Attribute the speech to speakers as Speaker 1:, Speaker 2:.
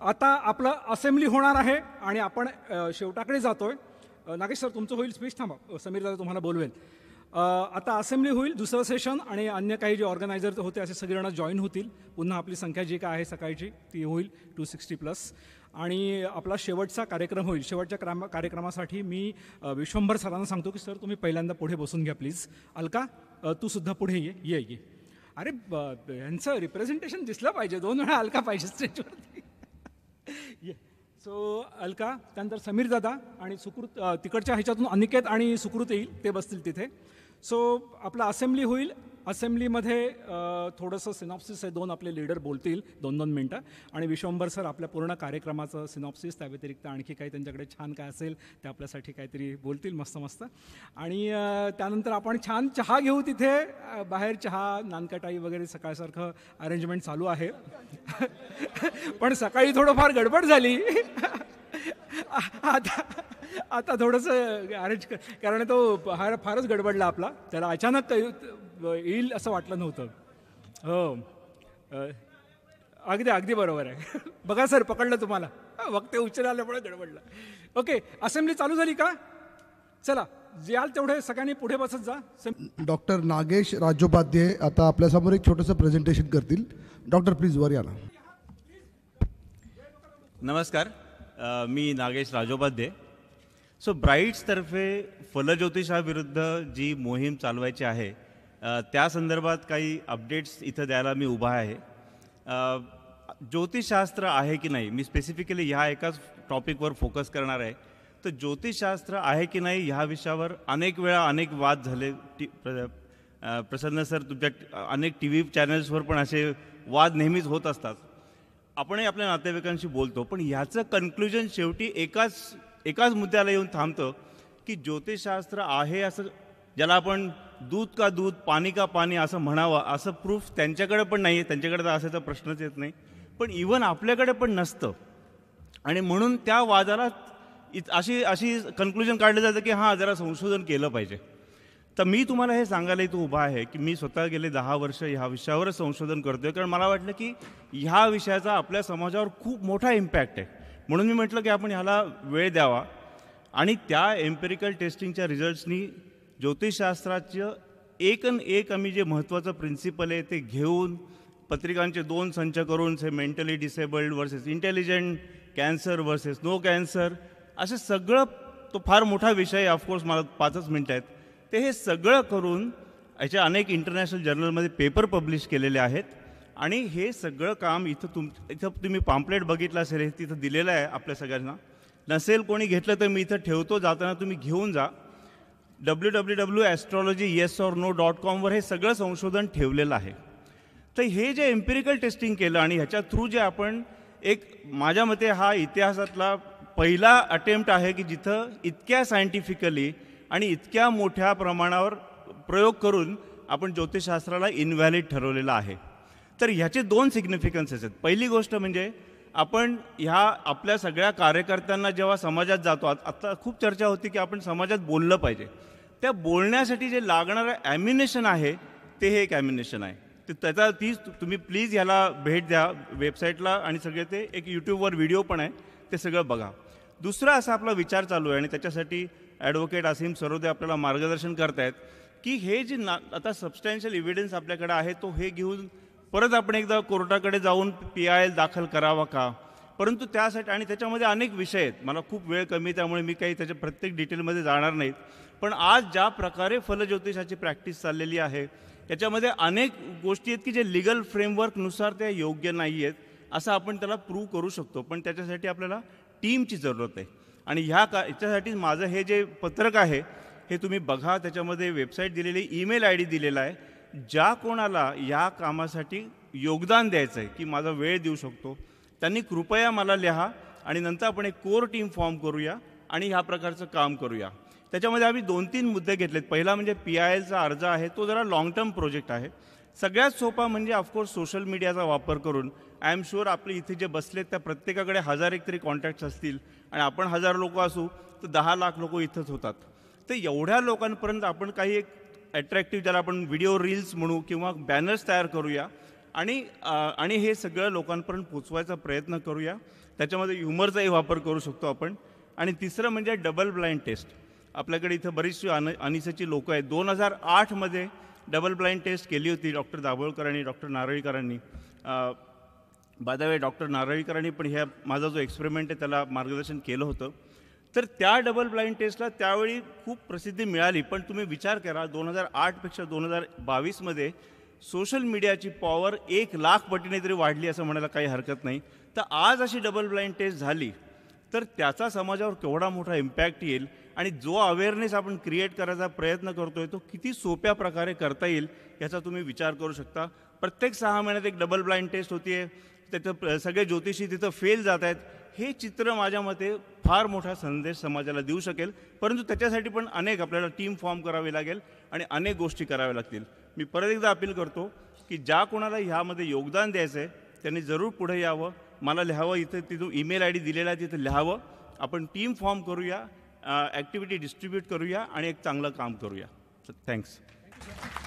Speaker 1: आता आपलं असेंब्ली होणार आहे आणि आपण शेवटाकडे जातोय नागेश सर तुमचं होईल स्पीच थांबा समीर दादा तुम्हाला बोलवेल आता असेंब्ली होईल दुसरं सेशन आणि अन्य काही जे ऑर्गनायझर होते असे सगळेजण जॉईन होतील पुन्हा आपली संख्या जी काय आहे सकाळची ती होईल टू सिक्स्टी प्लस आणि आपला शेवटचा कार्यक्रम होईल शेवटच्या क्राम कार्यक्रमासाठी मी विश्वंभर सरांना सांगतो की सर तुम्ही पहिल्यांदा पुढे बसून घ्या प्लीज अलका तू सुद्धा पुढे ये ये ये अरे यांचं रिप्रेझेंटेशन दिसलं पाहिजे दोन वेळा अलका पाहिजे स्टेजवरती ये सो अलका त्यानंतर समीर दादा आणि सुकृत तिकडच्या ह्याच्यातून अनिकेत आणि सुकृत येईल ते बसतील तिथे सो आपला असेंब्ली होईल असेंब्लीमध्ये थोडंसं सिनॉप्सिस हे दोन आपले लीडर बोलतील दोन दोन मिनटं आणि विश्वंभर सर आपल्या पूर्ण कार्यक्रमाचं सिनॉप्सिस त्या व्यतिरिक्त आणखी काही त्यांच्याकडे छान काय असेल ते आपल्यासाठी काहीतरी बोलतील मस्त मस्त आणि त्यानंतर आपण छान चहा घेऊ तिथे बाहेर चहा नानकटाई वगैरे सकाळसारखं अरेंजमेंट चालू आहे पण सकाळी थोडंफार गडबड झाली आता आता थोडंसं अरेंज कर कारण तो हार फारच गडबडला आपला त्याला अचानक येईल असं वाटलं नव्हतं हो अगदी अगदी बरोबर आहे बघा सर पकडलं तुम्हाला वक्ते उच्चार आल्यामुळे गडबडलं ओके असेंब्ली चालू झाली का चला याल तेवढे सगळ्यांनी पुढे बसत जा डॉक्टर नागेश राजोपाध्ये आता आपल्यासमोर एक छोटंसं प्रेझेंटेशन करतील डॉक्टर प्लीज वर या ना
Speaker 2: नमस्कार मी नागेश राजोपाध्ये सो ब्राईट्सतर्फे फलज्योतिषाविरुद्ध जी मोहीम चालवायची आहे त्या संदर्भात काही अपडेट्स इथं द्यायला मी उभा आहे ज्योतिषशास्त्र आहे की नाही मी स्पेसिफिकली ह्या एकाच टॉपिकवर फोकस करणार आहे तर ज्योतिषशास्त्र आहे की नाही ह्या विषयावर अनेक वेळा अनेक वाद झाले टी प्रसन्न सर तुमच्या अनेक टी व्ही चॅनल्सवर पण असे वाद नेहमीच होत असतात आपणही आपल्या नातेवाईकांशी बोलतो पण ह्याचं कन्क्लुजन शेवटी एकाच एकाच मुद्द्याला येऊन थांबतं की ज्योतिषशास्त्र आहे असं ज्याला आपण दूध का दूध पाणी का पाणी असं म्हणावं असं प्रूफ त्यांच्याकडे पण नाही आहे त्यांच्याकडे तर असायचा प्रश्नच येत नाही पण इवन आपल्याकडे पण नसतं आणि म्हणून त्या वादाला इत अशी अशी कन्क्लुजन काढलं जातं की हां जरा संशोधन केलं पाहिजे तर मी तुम्हाला हे सांगायला इथं उभा आहे की मी स्वतः गेले दहा वर्ष ह्या विषयावरच संशोधन करतोय कारण मला वाटलं की ह्या विषयाचा आपल्या समाजावर खूप मोठा इम्पॅक्ट आहे म्हणून मी म्हटलं की आपण ह्याला वेळ द्यावा आणि त्या एम्पेरिकल टेस्टिंगच्या रिझल्ट्सनी ज्योतिषशास्त्राचं एक न एक आम्ही जे महत्त्वाचं प्रिन्सिपल आहे ते घेऊन पत्रिकांचे दोन संच करून से mentally disabled versus intelligent cancer versus no cancer असे सगळं तो फार मोठा विषय आहे ऑफकोर्स मला पाचच मिनटं आहेत ते हे सगळं करून याचे अनेक इंटरनॅशनल जर्नलमध्ये पेपर पब्लिश केलेले आहेत आणि हे सगळं काम इथं तुम इथं तुम्ही पाम्पलेट बघितलं असेल हे तिथं दिलेलं आहे आपल्या सगळ्यांना नसेल कोणी घेतलं तर मी इथं ठेवतो जाताना तुम्ही घेऊन जा W W W astrology yes or no dot कॉमवर हे सगळं संशोधन ठेवलेलं आहे तर हे जे एम्पिरिकल टेस्टिंग केलं आणि ह्याच्या थ्रू जे आपण एक माझ्या मते हा इतिहासातला पहिला अटेम्प्ट आहे की जिथं इतक्या सायंटिफिकली आणि इतक्या मोठ्या प्रमाणावर प्रयोग करून आपण ज्योतिषशास्त्राला इनव्हॅलिड ठरवलेलं आहे तर ह्याचे दोन सिग्निफिकन्सेस आहेत पहिली गोष्ट म्हणजे आपण ह्या आपल्या सगळ्या कार्यकर्त्यांना जेव्हा समाजात जातो आत्ता खूप चर्चा होती की आपण समाजात बोललं पाहिजे त्या बोलण्यासाठी जे लागणारं ॲम्युनेशन आहे ते हे एक ॲम्युनेशन आहे ते त्याचा तीच तुम्ही प्लीज ह्याला भेट द्या वेबसाईटला आणि सगळे ते एक यूट्यूबवर व्हिडिओ पण आहे ते सगळं बघा दुसरा असा आपला विचार चालू आहे आणि त्याच्यासाठी ॲडव्होकेट असीम सरोदे आपल्याला मार्गदर्शन करतायत की हे जे ना आता सबस्टॅन्शियल इव्हिडन्स आपल्याकडे आहे तो हे घेऊन परत आपण एकदा कोर्टाकडे जाऊन पी आय एल दाखल करावा का परंतु त्यासाठी आणि त्याच्यामध्ये अनेक विषय आहेत मला खूप वेळ कमी त्यामुळे मी काही त्याच्या प्रत्येक डिटेलमध्ये जाणार नाहीत पण आज ज्या प्रकारे फलज्योतिषाची प्रॅक्टिस चाललेली आहे याच्यामध्ये अनेक गोष्टी आहेत की जे लिगल फ्रेमवर्कनुसार त्या योग्य नाही आहेत असं आपण त्याला प्रूव्ह करू शकतो पण त्याच्यासाठी आपल्याला टीमची जरूरत आहे आणि ह्या का याच्यासाठी माझं हे जे पत्रक आहे हे तुम्ही बघा त्याच्यामध्ये वेबसाईट दिलेली ईमेल आय डी दिलेला आहे ज्या कोणाला या कामासाठी योगदान द्यायचं आहे की माझा वेळ देऊ शकतो त्यांनी कृपया मला लिहा आणि नंतर आपण एक कोर टीम फॉर्म करूया आणि ह्या प्रकारचं काम करूया त्याच्यामध्ये आम्ही दोन तीन मुद्दे घेतलेत पहिला म्हणजे पी आय एलचा अर्ज आहे तो जरा लाँग टर्म प्रोजेक्ट आहे सगळ्यात सोपा म्हणजे ऑफकोर्स सोशल मीडियाचा वापर करून आय एम शुअर आपले इथे जे बसलेत त्या प्रत्येकाकडे हजार एक तरी कॉन्टॅक्ट्स असतील आणि आपण हजार लोक असू तर दहा लाख लोक इथंच होतात तर एवढ्या लोकांपर्यंत आपण काही एक अट्रॅक्टिव्ह ज्याला आपण व्हिडिओ रील्स म्हणू किंवा बॅनर्स तयार करूया आणि आणि हे सगळं लोकांपर्यंत पोचवायचा प्रयत्न करूया त्याच्यामध्ये ह्युमरचाही वापर करू शकतो आपण आणि तिसरं म्हणजे डबल ब्लाइंड टेस्ट आपल्याकडे इथं बरीचशी अन अनिसाची लोकं आहेत दोन हजार आठमध्ये डबल ब्लाइंड टेस्ट केली होती डॉक्टर दाभोळकरांनी डॉक्टर नारळीकरांनी बादावे डॉक्टर नारळीकरांनी पण ह्या माझा जो एक्सपेरिमेंट आहे त्याला मार्गदर्शन केलं होतं तर त्या डबल ब्लाइंड टेस्टला त्यावेळी खूप प्रसिद्धी मिळाली पण तुम्ही विचार करा दोन हजार आठपेक्षा दोन हजार बावीसमध्ये सोशल मीडियाची पॉवर एक लाख पटीने तरी वाढली असं म्हणायला काही हरकत नाही तर आज अशी डबल ब्लाइंड टेस्ट झाली तर त्याचा समाजावर केवढा मोठा इम्पॅक्ट येईल आणि जो अवेअरनेस आपण क्रिएट करायचा प्रयत्न करतोय तो किती सोप्या प्रकारे करता येईल याचा तुम्ही विचार करू शकता प्रत्येक सहा महिन्यात एक डबल ब्लाइंड टेस्ट होती आहे त्याचं सगळे ज्योतिषी तिथं फेल जात आहेत हे चित्र माझ्या मते फार मोठा संदेश समाजाला देऊ शकेल परंतु त्याच्यासाठी पण अनेक आपल्याला टीम फॉर्म करावी लागेल आणि अनेक गोष्टी कराव्या लागतील मी परत एकदा अपील करतो की ज्या कोणाला ह्यामध्ये योगदान द्यायचं आहे त्यांनी जरूर पुढे यावं मला लिहावं इथं तिथं ईमेल आय डी दिलेला आहे तिथं लिहावं आपण टीम फॉर्म करूया ॲक्टिव्हिटी डिस्ट्रीब्यूट करूया आणि एक चांगलं काम करूया थँक्स